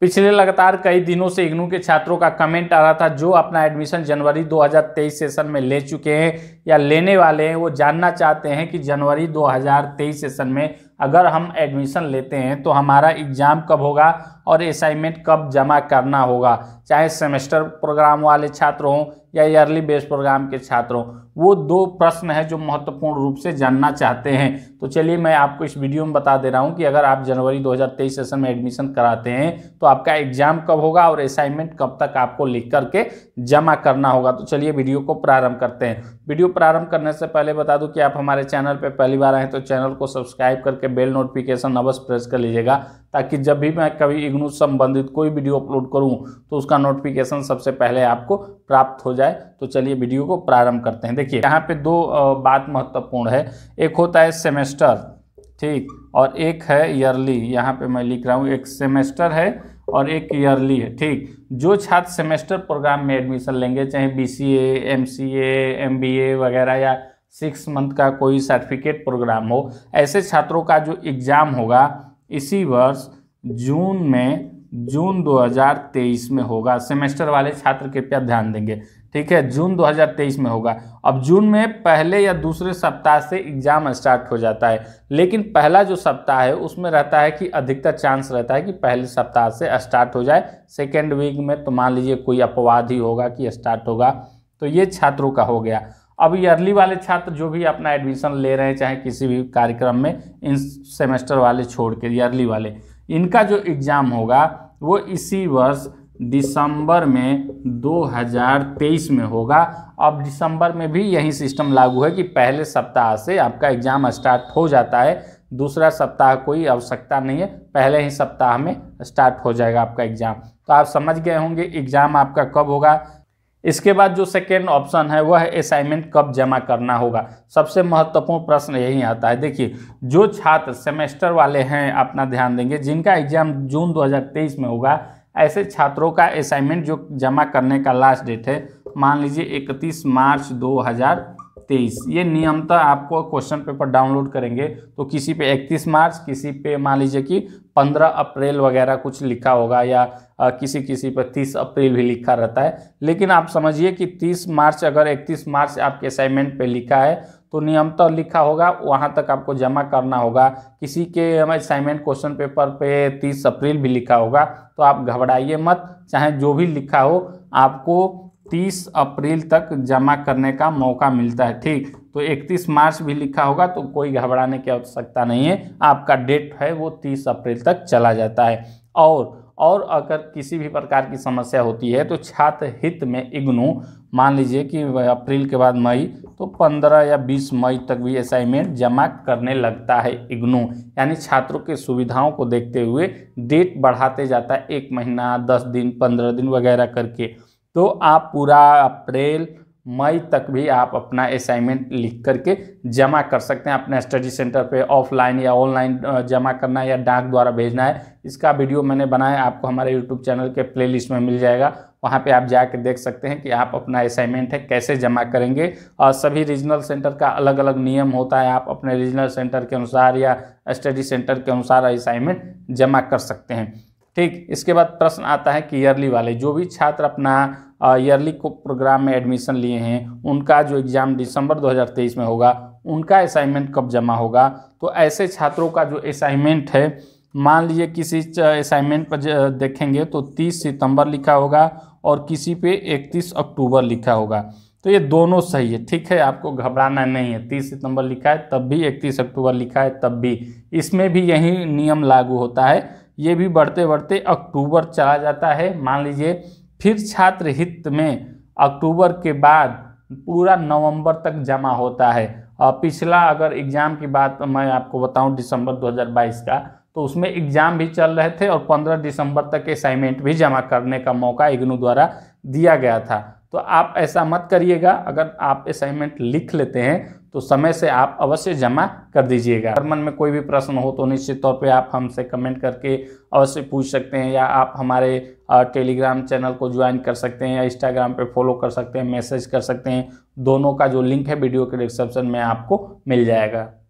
पिछले लगातार कई दिनों से इग्नू के छात्रों का कमेंट आ रहा था जो अपना एडमिशन जनवरी 2023 सेशन में ले चुके हैं या लेने वाले हैं वो जानना चाहते हैं कि जनवरी 2023 सेशन में अगर हम एडमिशन लेते हैं तो हमारा एग्ज़ाम कब होगा और असाइनमेंट कब जमा करना होगा चाहे सेमेस्टर प्रोग्राम वाले छात्र हों या ईयरली बेस प्रोग्राम के छात्र हों वो दो प्रश्न है जो महत्वपूर्ण रूप से जानना चाहते हैं तो चलिए मैं आपको इस वीडियो में बता दे रहा हूँ कि अगर आप जनवरी 2023 सेशन में एडमिशन कराते हैं तो आपका एग्जाम कब होगा और असाइनमेंट कब तक आपको लिख करके जमा करना होगा तो चलिए वीडियो को प्रारंभ करते हैं वीडियो प्रारंभ करने से पहले बता दूँ कि आप हमारे चैनल पर पहली बार आए तो चैनल को सब्सक्राइब करके करके बेल नोटिफिकेशन अवश्य प्रेस कर लीजिएगा ताकि जब भी मैं कभी इग्नू संबंधित कोई वीडियो अपलोड करूं तो उसका नोटिफिकेशन सबसे पहले आपको प्राप्त हो जाए तो चलिए वीडियो को प्रारंभ करते हैं देखिए यहाँ पे दो बात महत्वपूर्ण है एक होता है सेमेस्टर ठीक और एक है ईयरली यहाँ पे मैं लिख रहा हूँ एक सेमेस्टर है और एक ईयरली है ठीक जो छात्र सेमेस्टर प्रोग्राम में एडमिशन लेंगे चाहे बी सी ए वगैरह या सिक्स मंथ का कोई सर्टिफिकेट प्रोग्राम हो ऐसे छात्रों का जो एग्ज़ाम होगा इसी वर्ष जून में जून 2023 में होगा सेमेस्टर वाले छात्र कृपया ध्यान देंगे ठीक है जून 2023 में होगा अब जून में पहले या दूसरे सप्ताह से एग्ज़ाम स्टार्ट हो जाता है लेकिन पहला जो सप्ताह है उसमें रहता है कि अधिकतर चांस रहता है कि पहले सप्ताह से स्टार्ट हो जाए सेकेंड वीक में तो मान लीजिए कोई अपवाद ही होगा कि स्टार्ट होगा तो ये छात्रों का हो गया अब ईयरली वाले छात्र जो भी अपना एडमिशन ले रहे हैं चाहे किसी भी कार्यक्रम में इन सेमेस्टर वाले छोड़ के ईयरली वाले इनका जो एग्ज़ाम होगा वो इसी वर्ष दिसंबर में 2023 में होगा अब दिसंबर में भी यही सिस्टम लागू है कि पहले सप्ताह से आपका एग्ज़ाम स्टार्ट हो जाता है दूसरा सप्ताह कोई आवश्यकता नहीं है पहले ही सप्ताह में स्टार्ट हो जाएगा आपका एग्ज़ाम तो आप समझ गए होंगे एग्ज़ाम आपका कब होगा इसके बाद जो सेकेंड ऑप्शन है वह असाइनमेंट कब जमा करना होगा सबसे महत्वपूर्ण प्रश्न यही आता है देखिए जो छात्र सेमेस्टर वाले हैं अपना ध्यान देंगे जिनका एग्जाम जून 2023 में होगा ऐसे छात्रों का असाइनमेंट जो जमा करने का लास्ट डेट है मान लीजिए 31 मार्च तेईस ये नियमता आपको क्वेश्चन पेपर डाउनलोड करेंगे तो किसी पे इकतीस मार्च किसी पे मान लीजिए कि पंद्रह अप्रैल वगैरह कुछ लिखा होगा या किसी किसी पे तीस अप्रैल भी लिखा रहता है लेकिन आप समझिए कि तीस मार्च अगर इकतीस मार्च आपके असाइनमेंट पे लिखा है तो नियमतः लिखा होगा वहाँ तक आपको जमा करना होगा किसी के असाइनमेंट क्वेश्चन पेपर पे तीस अप्रैल भी लिखा होगा तो आप घबराइए मत चाहे जो भी लिखा हो आपको 30 अप्रैल तक जमा करने का मौका मिलता है ठीक तो 31 मार्च भी लिखा होगा तो कोई घबराने की आवश्यकता नहीं है आपका डेट है वो 30 अप्रैल तक चला जाता है और और अगर किसी भी प्रकार की समस्या होती है तो छात्र हित में इग्नू मान लीजिए कि अप्रैल के बाद मई तो 15 या 20 मई तक भी असाइनमेंट जमा करने लगता है इग्नू यानी छात्रों के सुविधाओं को देखते हुए डेट बढ़ाते जाता है एक महीना दस दिन पंद्रह दिन वगैरह करके तो आप पूरा अप्रैल मई तक भी आप अपना असाइनमेंट लिख करके जमा कर सकते हैं अपने स्टडी सेंटर पे ऑफलाइन या ऑनलाइन जमा करना है या डाक द्वारा भेजना है इसका वीडियो मैंने बनाया आपको हमारे यूट्यूब चैनल के प्लेलिस्ट में मिल जाएगा वहाँ पे आप जाके देख सकते हैं कि आप अपना असाइनमेंट है कैसे जमा करेंगे और सभी रीजनल सेंटर का अलग अलग नियम होता है आप अपने रीजनल सेंटर के अनुसार या स्टडी सेंटर के अनुसार असाइनमेंट जमा कर सकते हैं ठीक इसके बाद प्रश्न आता है कि ईयरली वाले जो भी छात्र अपना ईयरली प्रोग्राम में एडमिशन लिए हैं उनका जो एग्ज़ाम दिसंबर 2023 में होगा उनका असाइनमेंट कब जमा होगा तो ऐसे छात्रों का जो असाइनमेंट है मान लीजिए किसी असाइनमेंट पर देखेंगे तो 30 सितंबर लिखा होगा और किसी पे 31 अक्टूबर लिखा होगा तो ये दोनों सही है ठीक है आपको घबराना नहीं है 30 सितंबर लिखा है तब भी 31 अक्टूबर लिखा है तब भी इसमें भी यही नियम लागू होता है ये भी बढ़ते बढ़ते अक्टूबर चला जाता है मान लीजिए फिर छात्र हित में अक्टूबर के बाद पूरा नवंबर तक जमा होता है पिछला अगर एग्ज़ाम की बात मैं आपको बताऊं दिसंबर 2022 का तो उसमें एग्ज़ाम भी चल रहे थे और 15 दिसंबर तक असाइनमेंट भी जमा करने का मौका इग्नू द्वारा दिया गया था तो आप ऐसा मत करिएगा अगर आप असाइनमेंट लिख लेते हैं तो समय से आप अवश्य जमा कर दीजिएगा अगर मन में कोई भी प्रश्न हो तो निश्चित तौर पे आप हमसे कमेंट करके अवश्य पूछ सकते हैं या आप हमारे टेलीग्राम चैनल को ज्वाइन कर सकते हैं या इंस्टाग्राम पे फॉलो कर सकते हैं मैसेज कर सकते हैं दोनों का जो लिंक है वीडियो के डिस्क्रिप्शन में आपको मिल जाएगा